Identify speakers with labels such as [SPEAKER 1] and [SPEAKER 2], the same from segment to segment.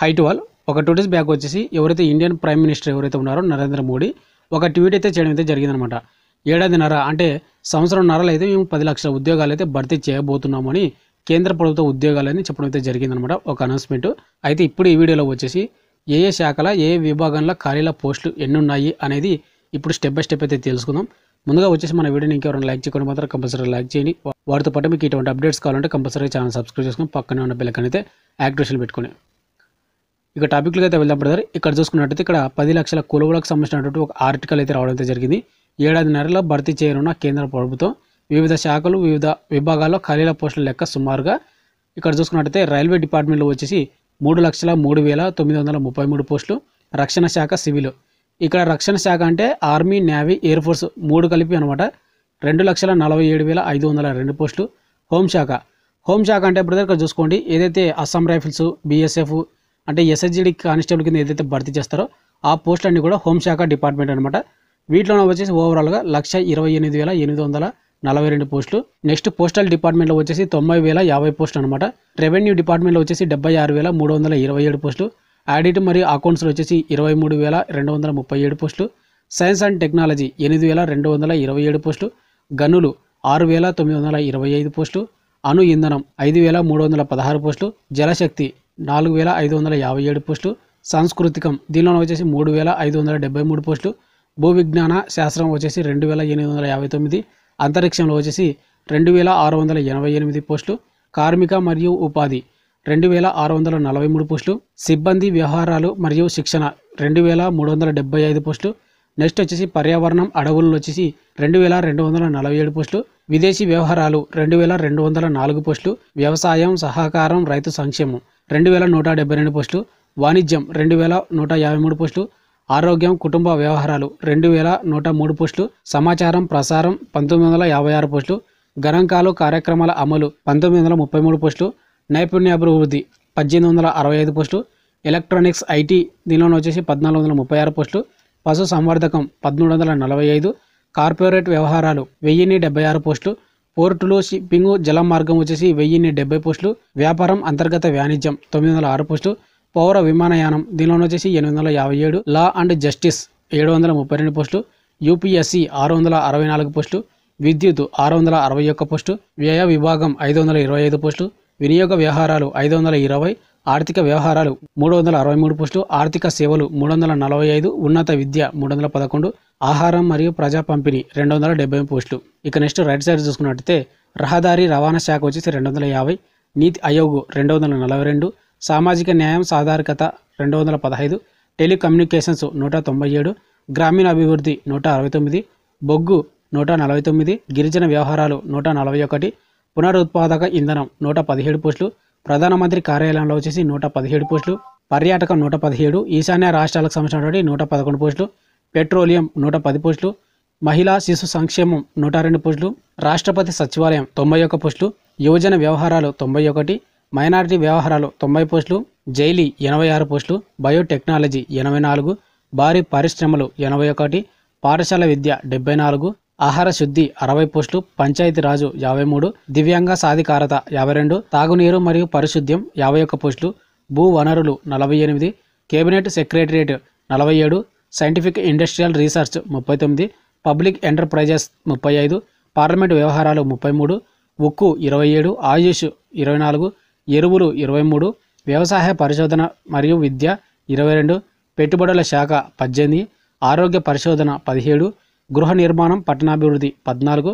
[SPEAKER 1] high టు ఒక two days back వచ్చేసి ఎవరైతే ఇండియన్ ప్రైమ్ మినిస్టర్ ఎవరైతే ఉన్నారో నరేంద్ర మోడీ ఒక ట్వీట్ అయితే చేయడం అయితే జరిగిందనమాట ఏడాదిన్నర అంటే నరలు అయితే మేము పది లక్షల ఉద్యోగాలు అయితే భర్తీ చేయబోతున్నామని కేంద్ర ప్రభుత్వ ఉద్యోగాలని చెప్పడం అయితే జరిగిందనమాట ఒక అనౌన్స్మెంట్ అయితే ఇప్పుడు ఈ వీడియోలో వచ్చేసి ఏ ఏ శాఖల ఏ విభాగంలో ఖాళీల పోస్టులు ఎన్ని ఉన్నాయి అనేది ఇప్పుడు స్టెప్ బై స్టెప్ అయితే తెలుసుకుందాం ముందుగా వచ్చేసి మన వీడియోని ఇంకెవరైనా లైక్ చేయకుండా మాత్రం కంపల్సరీ లైక్ చేయండి వాటితో పాటు మీకు ఇటువంటి అప్డేట్స్ కావాలంటే కంపల్సరీ ఛానల్ సబ్స్క్రైబ్ చేసుకుని పక్కనే ఉన్న బిల్లకనైతే యాక్టివేషన్ పెట్టుకుని ఇక టాపిక్లకి అయితే వెళ్దాం బ్రదర్ ఇక్కడ చూసుకున్నట్టయితే ఇక్కడ పది లక్షల కొలువులకు సంబంధించినటువంటి ఒక ఆర్టికల్ అయితే రావడం అయితే జరిగింది ఏడాదిన్నరలో భర్తీ చేయనున్న కేంద్ర ప్రభుత్వం వివిధ శాఖలు వివిధ విభాగాల్లో ఖాళీల పోస్టుల లెక్క సుమారుగా ఇక్కడ చూసుకున్నట్టయితే రైల్వే డిపార్ట్మెంట్లో వచ్చేసి మూడు లక్షల మూడు వేల తొమ్మిది వందల ముప్పై మూడు పోస్టులు రక్షణ శాఖ సివిల్ ఇక్కడ రక్షణ శాఖ అంటే ఆర్మీ నేవీ ఎయిర్ ఫోర్స్ మూడు కలిపి అనమాట రెండు లక్షల నలభై ఏడు వేల ఐదు వందల రెండు పోస్టులు హోంశాఖ హోంశాఖ అంటే బ్రదర్ ఇక్కడ చూసుకోండి ఏదైతే అస్సాం రైఫిల్స్ బీఎస్ఎఫ్ అంటే ఎస్ఎస్జిడి కానిస్టేబుల్ కింద ఏదైతే భర్తీ చేస్తారో ఆ పోస్ట్ అన్ని కూడా హోంశాఖ డిపార్ట్మెంట్ అనమాట వీటిలో వచ్చేసి ఓవరాల్గా లక్ష ఇరవై ఎనిమిది వేల ఎనిమిది వందల నలభై రెండు పోస్టులు నెక్స్ట్ పోస్టల్ డిపార్ట్మెంట్లో వచ్చేసి తొంభై వేల యాభై పోస్టులు అనమాట రెవెన్యూ డిపార్ట్మెంట్లో వచ్చేసి డెబ్బై ఆరు వేల మూడు వందల ఇరవై ఏడు పోస్టులు ఆడిట్ మరియు అకౌంట్స్లో వచ్చేసి ఇరవై మూడు వేల రెండు వందల ముప్పై ఏడు పోస్టులు సైన్స్ అండ్ టెక్నాలజీ ఎనిమిది వేల రెండు వందల ఇరవై ఏడు పోస్టులు గనులు ఆరు వేల తొమ్మిది వందల ఇరవై ఐదు పోస్టులు అను ఇంధనం ఐదు వేల మూడు వందల పదహారు పోస్టులు జలశక్తి నాలుగు వేల ఐదు వందల యాభై ఏడు పోస్టులు సాంస్కృతికం దీనిలో వచ్చేసి మూడు వేల ఐదు వందల డెబ్బై మూడు పోస్టులు భూ విజ్ఞాన శాస్త్రం వచ్చేసి రెండు వేల ఎనిమిది వందల యాభై తొమ్మిది అంతరిక్షంలో వచ్చేసి రెండు వేల ఆరు వందల ఎనభై ఎనిమిది పోస్టులు కార్మిక మరియు ఉపాధి రెండు వేల ఆరు వందల నలభై మూడు పోస్టులు సిబ్బంది వ్యవహారాలు మరియు శిక్షణ రెండు వేల మూడు వందల డెబ్బై ఐదు పోస్టులు నెక్స్ట్ వచ్చేసి పర్యావరణం అడవుల్లో వచ్చేసి రెండు వేల రెండు వందల నలభై ఏడు పోస్టులు విదేశీ వ్యవహారాలు రెండు వేల రెండు వందల నాలుగు పోస్టులు వ్యవసాయం సహకారం రైతు సంక్షేమం రెండు వేల నూట డెబ్బై రెండు పోస్టులు వాణిజ్యం రెండు వేల నూట యాభై మూడు పోస్టులు ఆరోగ్యం కుటుంబ వ్యవహారాలు రెండు వేల నూట మూడు పోస్టులు సమాచారం ప్రసారం పంతొమ్మిది వందల యాభై ఆరు పోస్టులు గణాంకాలు కార్యక్రమాల అమలు పంతొమ్మిది వందల ముప్పై మూడు పోస్టులు నైపుణ్యాభివృద్ధి పద్దెనిమిది వందల అరవై ఐదు పోస్టులు ఎలక్ట్రానిక్స్ ఐటీ దీనిలో వచ్చేసి పద్నాలుగు వందల ముప్పై ఆరు పోస్టులు పశు సంవర్ధకం పదమూడు వందల నలభై ఐదు కార్పొరేట్ వ్యవహారాలు వెయ్యిన్ని డెబ్బై ఆరు పోస్టులు పోర్టులు షిప్పింగ్ జలమార్గం వచ్చేసి వెయ్యిన్ని డెబ్బై పోస్టులు వ్యాపారం అంతర్గత వాణిజ్యం తొమ్మిది వందల ఆరు పోస్టులు పౌర విమానయానం దీనిలో వచ్చేసి ఎనిమిది వందల యాభై ఏడు లా అండ్ జస్టిస్ ఏడు వందల ముప్పై రెండు పోస్టులు యూపీఎస్సి ఆరు వందల అరవై నాలుగు పోస్టులు విద్యుత్ ఆరు వందల అరవై ఒక్క పోస్టు వ్యయ విభాగం ఐదు వందల ఇరవై ఐదు పోస్టులు వినియోగ వ్యవహారాలు ఐదు వందల ఇరవై ఆర్థిక వ్యవహారాలు మూడు వందల అరవై మూడు పోస్టులు ఆర్థిక సేవలు మూడు వందల నలభై ఐదు ఉన్నత విద్య మూడు వందల పదకొండు ఆహారం మరియు ప్రజా పంపిణీ రెండు వందల డెబ్బై పోస్టులు ఇక నెక్స్ట్ రైట్ సైడ్ చూసుకున్నట్టయితే రహదారి రవాణా శాఖ వచ్చేసి రెండు వందల యాభై నీతి ఆయోగ్ రెండు వందల నలభై రెండు సామాజిక న్యాయం సాధారికత రెండు వందల పదహైదు టెలికమ్యూనికేషన్స్ నూట తొంభై ఏడు గ్రామీణ అభివృద్ధి నూట అరవై తొమ్మిది బొగ్గు నూట నలభై తొమ్మిది గిరిజన వ్యవహారాలు నూట నలభై ఒకటి పునరుత్పాదక ఇంధనం నూట పదిహేడు పోస్టులు ప్రధానమంత్రి కార్యాలయంలో వచ్చేసి నూట పదిహేడు పోస్టులు పర్యాటకం నూట పదిహేడు ఈశాన్య రాష్ట్రాలకు సంబంధించినటువంటి నూట పదకొండు పోస్టులు పెట్రోలియం నూట పది పోస్టులు మహిళా శిశు సంక్షేమం నూట రెండు పోస్టులు రాష్ట్రపతి సచివాలయం తొంభై ఒక్క పోస్టులు యువజన వ్యవహారాలు తొంభై ఒకటి మైనారిటీ వ్యవహారాలు తొంభై పోస్టులు జైలీ ఎనభై ఆరు పోస్టులు బయోటెక్నాలజీ ఎనభై నాలుగు భారీ పరిశ్రమలు ఎనభై ఒకటి పాఠశాల విద్య డెబ్బై నాలుగు ఆహార శుద్ధి అరవై పోస్టులు పంచాయతీ రాజు యాభై మూడు దివ్యాంగ సాధికారత యాభై రెండు తాగునీరు మరియు పరిశుద్ధ్యం యాభై ఒక్క పోస్టులు భూ వనరులు నలభై ఎనిమిది కేబినెట్ సెక్రటరియేట్ నలభై ఏడు సైంటిఫిక్ ఇండస్ట్రియల్ రీసెర్చ్ ముప్పై తొమ్మిది పబ్లిక్ ఎంటర్ప్రైజెస్ ముప్పై ఐదు పార్లమెంట్ వ్యవహారాలు ముప్పై మూడు ఉక్కు ఇరవై ఏడు ఆయుష్ ఇరవై నాలుగు ఎరువులు ఇరవై మూడు వ్యవసాయ పరిశోధన మరియు విద్య ఇరవై రెండు పెట్టుబడుల శాఖ పద్దెనిమిది ఆరోగ్య పరిశోధన పదిహేడు గృహ నిర్మాణం పట్టణాభివృద్ధి పద్నాలుగు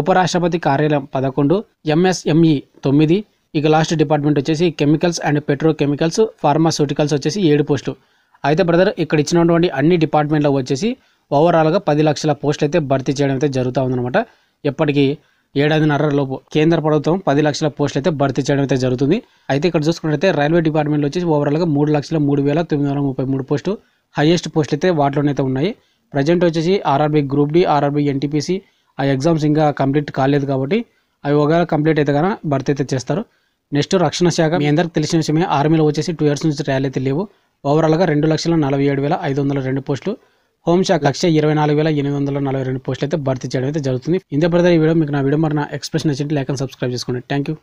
[SPEAKER 1] ఉపరాష్ట్రపతి కార్యాలయం పదకొండు ఎంఎస్ఎంఈ తొమ్మిది ఇక లాస్ట్ డిపార్ట్మెంట్ వచ్చేసి కెమికల్స్ అండ్ పెట్రోకెమికల్స్ ఫార్మాస్యూటికల్స్ వచ్చేసి ఏడు పోస్టు అయితే బ్రదర్ ఇక్కడ ఇచ్చినటువంటి అన్ని డిపార్ట్మెంట్లో వచ్చేసి ఓవరాల్గా పది లక్షల పోస్టులు అయితే భర్తీ చేయడం అయితే జరుగుతూ ఉందన్నమాట ఎప్పటికీ ఏడాదిన్నర లోపు కేంద్ర ప్రభుత్వం పది లక్షల పోస్టులు అయితే భర్తీ చేయడం అయితే జరుగుతుంది అయితే ఇక్కడ చూసుకున్నట్లయితే రైల్వే డిపార్ట్మెంట్లో వచ్చేసి ఓవరాల్గా మూడు లక్షల మూడు వేల తొమ్మిది వందల ముప్పై మూడు పోస్టు హైయెస్ట్ పోస్టులు అయితే వాటిలోనైతే ఉన్నాయి ప్రజెంట్ వచ్చేసి RRB group D RRB NTPC ఆ ఎగ్జామ్స్ ఇంకా కంప్లీట్ కాలేదు కాబట్టి అవి ఒకవేళ కంప్లీట్ అయితే కనుక భర్తీ అయితే చేస్తారు నెక్స్ట్ రక్షణ శాఖ మీ అందరికి తెలిసిన విషయమే ఆర్మీలో వచ్చేసి టూ ఇయర్స్ నుంచి ర్యాలీ అయితే లేవు ఓవరాల్గా రెండు లక్షల నలభై ఏడు వేల ఐదు వందల రెండు పోస్టులు హోంశాఖ లక్ష ఇరవై నాలుగు వేల ఎనిమిది వందల నలభై రెండు పోస్టులు అయితే భర్తీ చేయడం అయితే జరుగుతుంది ఇంతే బ్రదర్ ఈ వీడియో మీకు నా వీడియో మరి నా ఎక్స్ప్రెషన్ నచ్చింది లేక సబ్స్క్రైబ్ చేసుకోండి థ్యాంక్ యూ